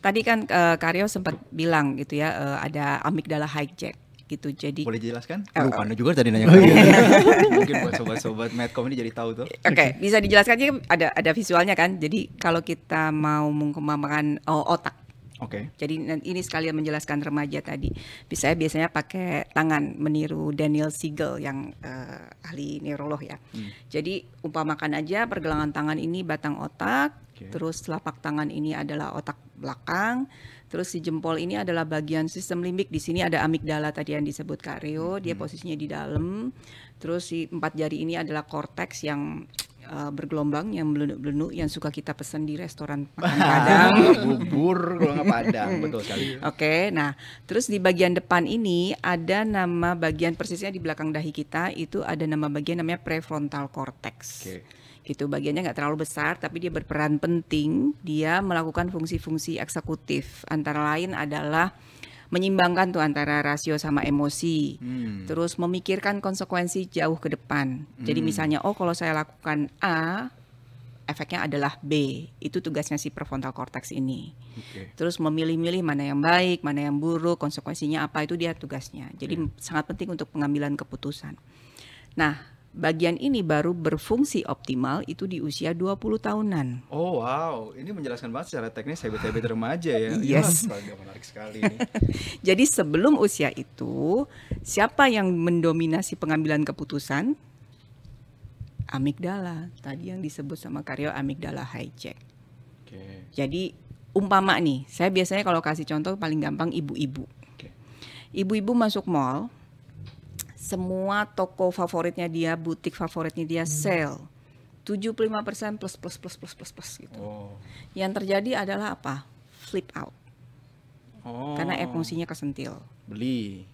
tadi kan uh, Karyo sempat bilang gitu ya uh, ada amigdala hijack gitu jadi boleh jelaskan uh, lupa uh, juga tadi nanya oh, iya. mungkin buat
sobat-sobat medcom ini jadi tahu tuh oke okay, bisa
dijelaskan ada ada visualnya kan jadi kalau kita mau mengembangkan oh, otak Oke. Okay. Jadi ini sekalian menjelaskan remaja tadi. Bisa biasanya pakai tangan meniru Daniel Siegel yang uh, ahli neurolog ya. Hmm. Jadi umpamakan aja pergelangan tangan ini batang otak, okay. terus telapak tangan ini adalah otak belakang, terus si jempol ini adalah bagian sistem limbik. Di sini ada amigdala tadi yang disebut Karyo, e dia hmm. posisinya di dalam. Terus si empat jari ini adalah korteks yang uh, bergelombang yang belenu-belenu yang suka kita pesan di restoran Padang. Bubur kalau Padang, betul sekali. Oke, okay, nah terus di bagian depan ini ada nama bagian persisnya di belakang dahi kita itu ada nama bagian namanya prefrontal cortex. Okay gitu bagiannya nggak terlalu besar tapi dia berperan penting dia melakukan fungsi-fungsi eksekutif antara lain adalah menyimbangkan tuh antara rasio sama emosi. Hmm. Terus memikirkan konsekuensi jauh ke depan. Hmm. Jadi misalnya oh kalau saya lakukan A, efeknya adalah B. Itu tugasnya si prefrontal cortex ini. Okay. Terus memilih-milih mana yang baik, mana yang buruk, konsekuensinya apa itu dia tugasnya. Jadi okay. sangat penting untuk pengambilan keputusan. Nah, Bagian ini baru berfungsi optimal itu di usia 20 tahunan.
Oh wow, ini menjelaskan banget secara teknis habit-habit remaja ya. Yes. Ya, menarik sekali
Jadi sebelum usia itu, siapa yang mendominasi pengambilan keputusan? Amigdala, tadi yang disebut sama Karyo amigdala hijack. Okay. Jadi umpama nih, saya biasanya kalau kasih contoh paling gampang ibu-ibu. Ibu-ibu okay. masuk mall, semua toko favoritnya dia, butik favoritnya dia hmm. sell. 75% plus plus plus plus plus plus gitu. Oh. Yang terjadi adalah apa? Flip out. Oh. Karena emosinya kesentil. Beli.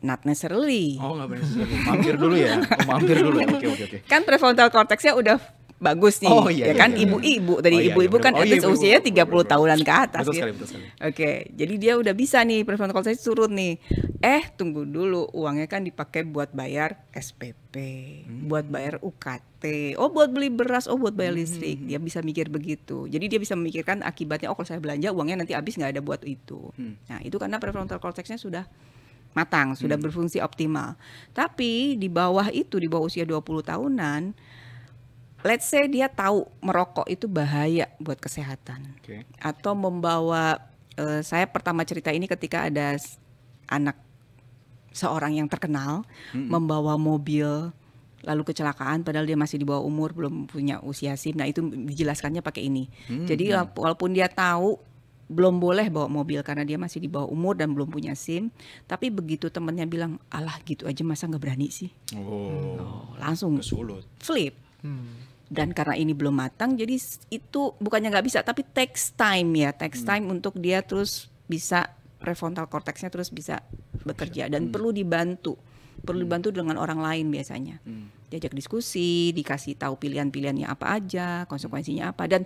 Not necessarily. Oh, nggak necessarily. Mampir dulu ya. Oh, mampir dulu. Oke, oke, oke. Kan prefrontal cortexnya udah bagus nih. Oh, iya, ya iya, kan iya. Oh, iya, ibu-ibu iya, iya. tadi ibu-ibu oh, iya, kan oh, iya, usianya 30 betul, tahunan ke atas betul gitu. Sekali, betul sekali. Oke, jadi dia udah bisa nih prefrontal call saya turun nih. Eh, tunggu dulu uangnya kan dipakai buat bayar SPP, hmm. buat bayar UKT, oh buat beli beras, oh buat bayar listrik. Hmm. Dia bisa mikir begitu. Jadi dia bisa memikirkan akibatnya oh kalau saya belanja uangnya nanti habis nggak ada buat itu. Hmm. Nah, itu karena prefrontal cortexnya sudah matang, sudah hmm. berfungsi optimal. Tapi di bawah itu, di bawah usia 20 tahunan, let's say dia tahu merokok itu bahaya buat kesehatan okay. atau membawa uh, saya pertama cerita ini ketika ada anak seorang yang terkenal mm -hmm. membawa mobil lalu kecelakaan padahal dia masih di bawah umur belum punya usia SIM. Nah, itu dijelaskannya pakai ini. Hmm. Jadi hmm. walaupun dia tahu belum boleh bawa mobil karena dia masih di bawah umur dan belum punya SIM, tapi begitu temennya bilang, "Alah, gitu aja masa nggak berani sih?" Oh. oh langsung kesulut. Flip. Hmm dan karena ini belum matang jadi itu bukannya nggak bisa tapi takes time ya takes hmm. time hmm. untuk dia terus bisa prefrontal cortexnya terus bisa bekerja dan hmm. perlu dibantu perlu hmm. dibantu dengan orang lain biasanya hmm diajak diskusi, dikasih tahu pilihan-pilihannya apa aja, konsekuensinya apa dan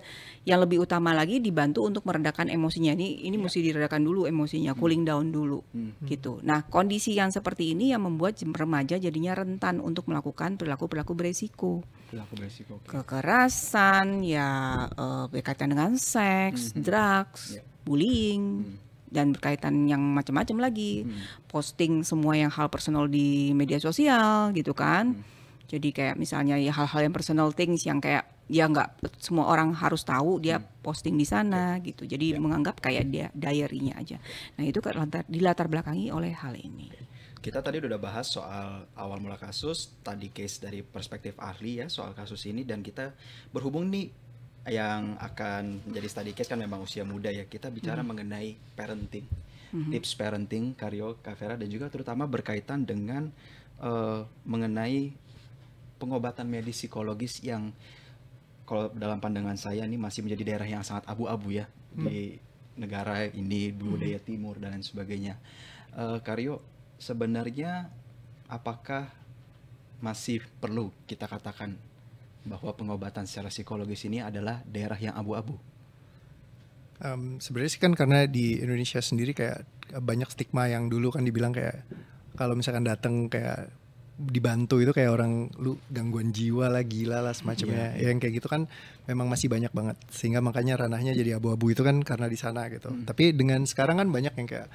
yang lebih utama lagi dibantu untuk meredakan emosinya. Ini ini ya. mesti diredakan dulu emosinya, hmm. cooling down dulu hmm. hmm. gitu. Nah, kondisi yang seperti ini yang membuat remaja jadinya rentan untuk melakukan perilaku-perilaku beresiko. Perilaku beresiko. Okay. Kekerasan ya eh, berkaitan dengan seks, hmm. drugs, yeah. bullying. Hmm dan berkaitan yang macam-macam lagi, hmm. posting semua yang hal personal di media sosial gitu kan, hmm jadi kayak misalnya ya hal-hal yang personal things yang kayak dia ya nggak semua orang harus tahu dia hmm. posting di sana yeah. gitu. Jadi yeah. menganggap kayak dia diary-nya aja. Nah, itu di kan latar belakangi oleh hal ini.
Kita tadi udah bahas soal awal mula kasus, tadi case dari perspektif ahli ya soal kasus ini dan kita berhubung nih yang akan menjadi study case kan memang usia muda ya. Kita bicara hmm. mengenai parenting. Hmm. Tips parenting Karyo, Kavera dan juga terutama berkaitan dengan uh, mengenai pengobatan medis psikologis yang kalau dalam pandangan saya ini masih menjadi daerah yang sangat abu-abu ya hmm. di negara ini hmm. budaya hmm. timur dan lain sebagainya. Uh, Karyo sebenarnya apakah masih perlu kita katakan bahwa pengobatan secara psikologis ini adalah daerah yang abu-abu?
Um, sebenarnya sih kan karena di Indonesia sendiri kayak banyak stigma yang dulu kan dibilang kayak kalau misalkan datang kayak dibantu itu kayak orang lu gangguan jiwa lah gila lah semacamnya yeah. Ya, yang kayak gitu kan memang masih banyak banget sehingga makanya ranahnya jadi abu-abu itu kan karena di sana gitu mm. tapi dengan sekarang kan banyak yang kayak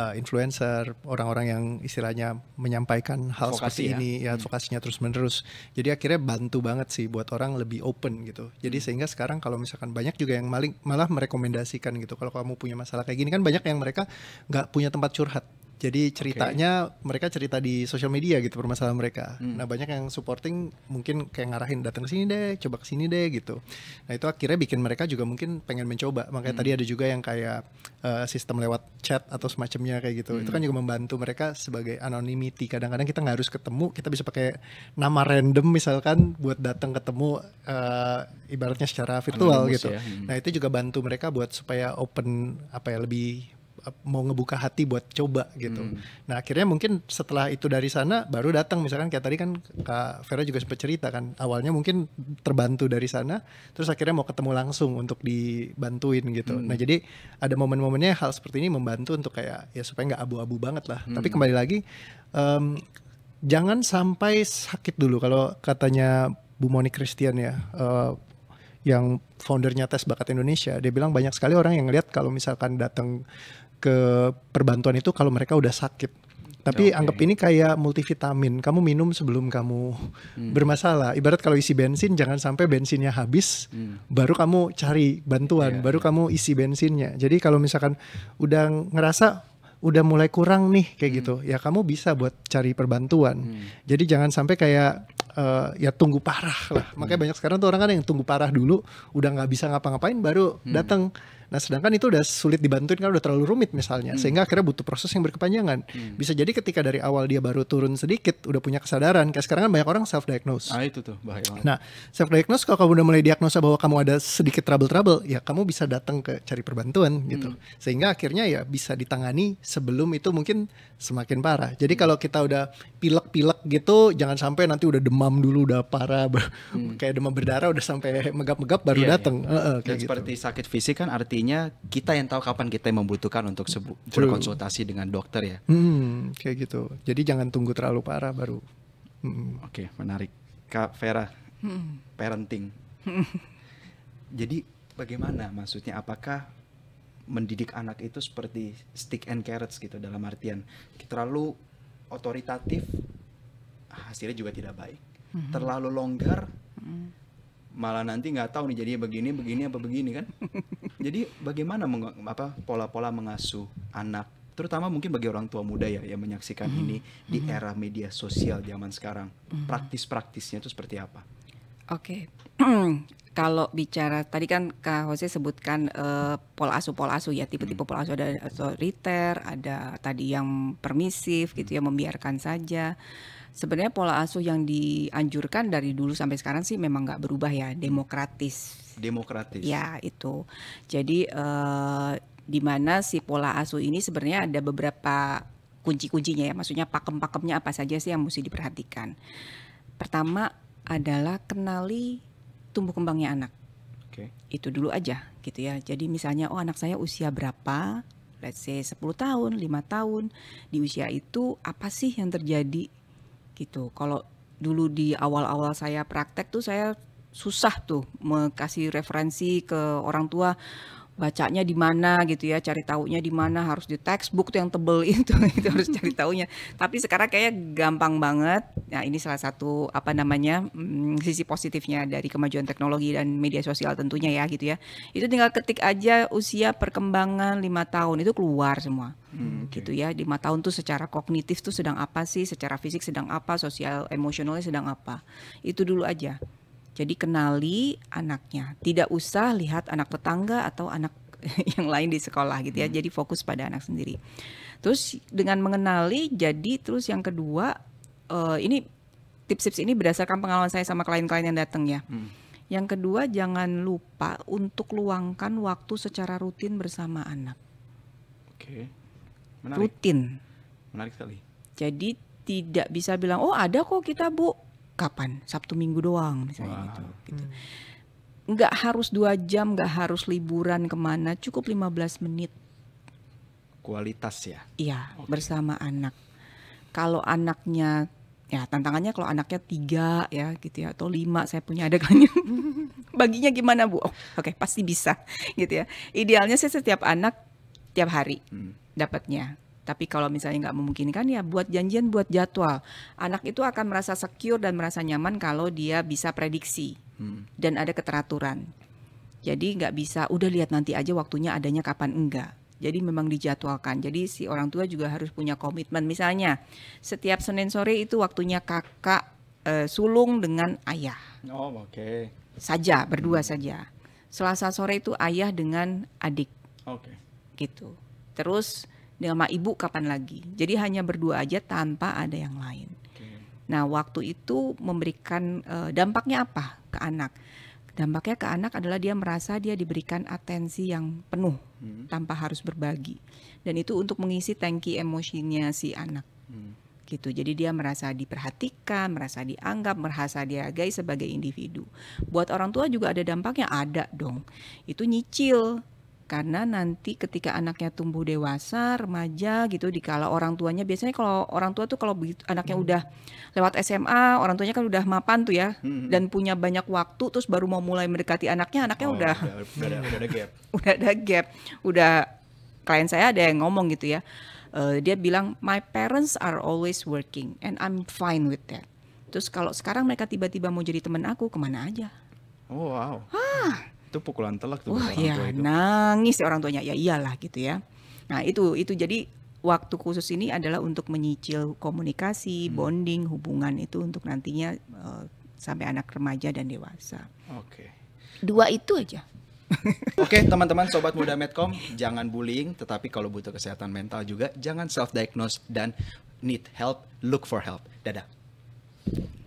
uh, influencer orang-orang yang istilahnya menyampaikan hal Fokasi seperti ya. ini ya hmm. advokasinya terus menerus jadi akhirnya bantu banget sih buat orang lebih open gitu jadi mm. sehingga sekarang kalau misalkan banyak juga yang maling malah merekomendasikan gitu kalau kamu punya masalah kayak gini kan banyak yang mereka nggak punya tempat curhat jadi ceritanya okay. mereka cerita di sosial media gitu permasalahan mereka. Hmm. Nah banyak yang supporting mungkin kayak ngarahin datang ke sini deh, coba ke sini deh gitu. Nah itu akhirnya bikin mereka juga mungkin pengen mencoba. Makanya hmm. tadi ada juga yang kayak uh, sistem lewat chat atau semacamnya kayak gitu. Hmm. Itu kan hmm. juga membantu mereka sebagai anonymity. Kadang-kadang kita nggak harus ketemu, kita bisa pakai nama random misalkan buat datang ketemu uh, ibaratnya secara virtual Anonymous gitu. Ya. Hmm. Nah itu juga bantu mereka buat supaya open apa ya lebih mau ngebuka hati buat coba gitu. Hmm. Nah akhirnya mungkin setelah itu dari sana baru datang misalkan kayak tadi kan Kak Vera juga sempat cerita kan awalnya mungkin terbantu dari sana terus akhirnya mau ketemu langsung untuk dibantuin gitu. Hmm. Nah jadi ada momen-momennya hal seperti ini membantu untuk kayak ya supaya nggak abu-abu banget lah. Hmm. Tapi kembali lagi um, jangan sampai sakit dulu kalau katanya Bu Moni Christian ya. Uh, yang foundernya Tes Bakat Indonesia, dia bilang banyak sekali orang yang lihat kalau misalkan datang ke perbantuan itu kalau mereka udah sakit. Tapi okay. anggap ini kayak multivitamin. Kamu minum sebelum kamu hmm. bermasalah. Ibarat kalau isi bensin jangan sampai bensinnya habis, hmm. baru kamu cari bantuan, yeah. baru kamu isi bensinnya. Jadi kalau misalkan udah ngerasa udah mulai kurang nih kayak hmm. gitu, ya kamu bisa buat cari perbantuan. Hmm. Jadi jangan sampai kayak uh, ya tunggu parah lah. Makanya hmm. banyak sekarang tuh orang kan yang tunggu parah dulu, udah nggak bisa ngapa-ngapain baru hmm. datang Nah, sedangkan itu udah sulit dibantuin kan udah terlalu rumit misalnya, hmm. sehingga akhirnya butuh proses yang berkepanjangan. Hmm. Bisa jadi ketika dari awal dia baru turun sedikit, udah punya kesadaran. Kayak sekarang kan banyak orang self diagnose. Ah itu tuh bahaya banget. Nah, self diagnose kalau kamu udah mulai diagnosa bahwa kamu ada sedikit trouble-trouble, ya kamu bisa datang ke cari perbantuan gitu. Hmm. Sehingga akhirnya ya bisa ditangani sebelum itu mungkin semakin parah. Jadi hmm. kalau kita udah pilek-pilek gitu, jangan sampai nanti udah demam dulu udah parah, hmm. kayak demam berdarah udah sampai megap-megap baru yeah, iya. datang. Yeah. Uh -uh, kayak Dan gitu. seperti
sakit fisik kan arti artinya kita yang tahu kapan kita membutuhkan untuk berkonsultasi dengan dokter ya.
Hmm, kayak gitu. Jadi jangan tunggu terlalu parah baru. Hmm.
Oke, okay, menarik. Kak Vera, hmm. parenting. Jadi bagaimana maksudnya apakah mendidik anak itu seperti stick and carrots gitu dalam artian terlalu otoritatif hasilnya juga tidak baik. Hmm. Terlalu longgar hmm malah nanti nggak tahu nih jadinya begini begini apa begini kan jadi bagaimana meng, apa pola-pola mengasuh anak terutama mungkin bagi orang tua muda ya yang menyaksikan mm-hmm. ini di mm-hmm. era media sosial zaman sekarang mm-hmm. praktis-praktisnya itu seperti apa
oke okay. kalau bicara tadi kan Kak Jose sebutkan uh, pola asuh pola asuh ya tipe-tipe mm-hmm. pola asuh ada otoriter ada tadi yang permisif gitu mm-hmm. ya membiarkan saja sebenarnya pola asuh yang dianjurkan dari dulu sampai sekarang sih memang nggak berubah ya demokratis demokratis ya itu jadi eh, di mana si pola asuh ini sebenarnya ada beberapa kunci-kuncinya ya maksudnya pakem-pakemnya apa saja sih yang mesti diperhatikan pertama adalah kenali tumbuh kembangnya anak okay. itu dulu aja gitu ya jadi misalnya oh anak saya usia berapa let's say 10 tahun, lima tahun, di usia itu apa sih yang terjadi gitu. Kalau dulu di awal-awal saya praktek tuh saya susah tuh kasih referensi ke orang tua bacanya di mana gitu ya, cari tahunya di mana, harus di textbook tuh yang tebel itu, itu harus cari tahunya Tapi sekarang kayaknya gampang banget. Nah ini salah satu apa namanya hmm, sisi positifnya dari kemajuan teknologi dan media sosial tentunya ya gitu ya. Itu tinggal ketik aja usia perkembangan lima tahun itu keluar semua. Hmm, okay. gitu ya lima tahun tuh secara kognitif tuh sedang apa sih secara fisik sedang apa sosial emosionalnya sedang apa itu dulu aja jadi kenali anaknya. Tidak usah lihat anak tetangga atau anak yang lain di sekolah gitu ya. Hmm. Jadi fokus pada anak sendiri. Terus dengan mengenali jadi terus yang kedua uh, ini tips-tips ini berdasarkan pengalaman saya sama klien-klien yang datang ya. Hmm. Yang kedua jangan lupa untuk luangkan waktu secara rutin bersama anak. Oke. Menarik. Rutin. Menarik sekali. Jadi tidak bisa bilang oh ada kok kita bu kapan Sabtu Minggu doang misalnya wow. gitu gitu hmm. nggak harus dua jam nggak harus liburan kemana cukup 15 menit kualitas ya iya okay. bersama anak kalau anaknya ya tantangannya kalau anaknya tiga ya gitu ya atau lima saya punya ada kan baginya gimana bu oh, oke okay, pasti bisa gitu ya idealnya sih setiap anak tiap hari hmm. dapatnya tapi kalau misalnya nggak memungkinkan ya buat janjian, buat jadwal. Anak itu akan merasa secure dan merasa nyaman kalau dia bisa prediksi hmm. dan ada keteraturan. Jadi nggak bisa udah lihat nanti aja waktunya adanya kapan enggak. Jadi memang dijadwalkan. Jadi si orang tua juga harus punya komitmen. Misalnya setiap Senin sore itu waktunya kakak e, sulung dengan ayah.
Oh oke. Okay.
Saja berdua hmm. saja. Selasa sore itu ayah dengan adik. Oke. Okay. Gitu. Terus dengan mak ibu kapan lagi. Jadi hanya berdua aja tanpa ada yang lain. Nah, waktu itu memberikan uh, dampaknya apa ke anak? Dampaknya ke anak adalah dia merasa dia diberikan atensi yang penuh hmm. tanpa harus berbagi. Dan itu untuk mengisi tangki emosinya si anak. Hmm. Gitu. Jadi dia merasa diperhatikan, merasa dianggap, merasa dihargai sebagai individu. Buat orang tua juga ada dampaknya ada dong. Itu nyicil karena nanti ketika anaknya tumbuh dewasa, remaja gitu, di dikala orang tuanya biasanya kalau orang tua tuh kalau begitu anaknya hmm. udah lewat SMA, orang tuanya kan udah mapan tuh ya hmm. dan punya banyak waktu terus baru mau mulai mendekati anaknya, anaknya oh, udah udah, ada, udah ada gap. udah ada gap. Udah klien saya ada yang ngomong gitu ya. Uh, dia bilang my parents are always working and I'm fine with that. Terus kalau sekarang mereka tiba-tiba mau jadi teman aku, kemana aja? Oh wow.
Hah, itu pukulan telak tuh. Oh ya, itu.
nangis orang tuanya. Ya iyalah gitu ya. Nah itu itu jadi waktu khusus ini adalah untuk menyicil komunikasi, hmm. bonding, hubungan itu untuk nantinya uh, sampai anak remaja dan dewasa. Oke. Okay. Dua itu aja.
Oke okay, teman-teman sobat muda Medcom jangan bullying tetapi kalau butuh kesehatan mental juga jangan self diagnose dan need help look for help. Dadah.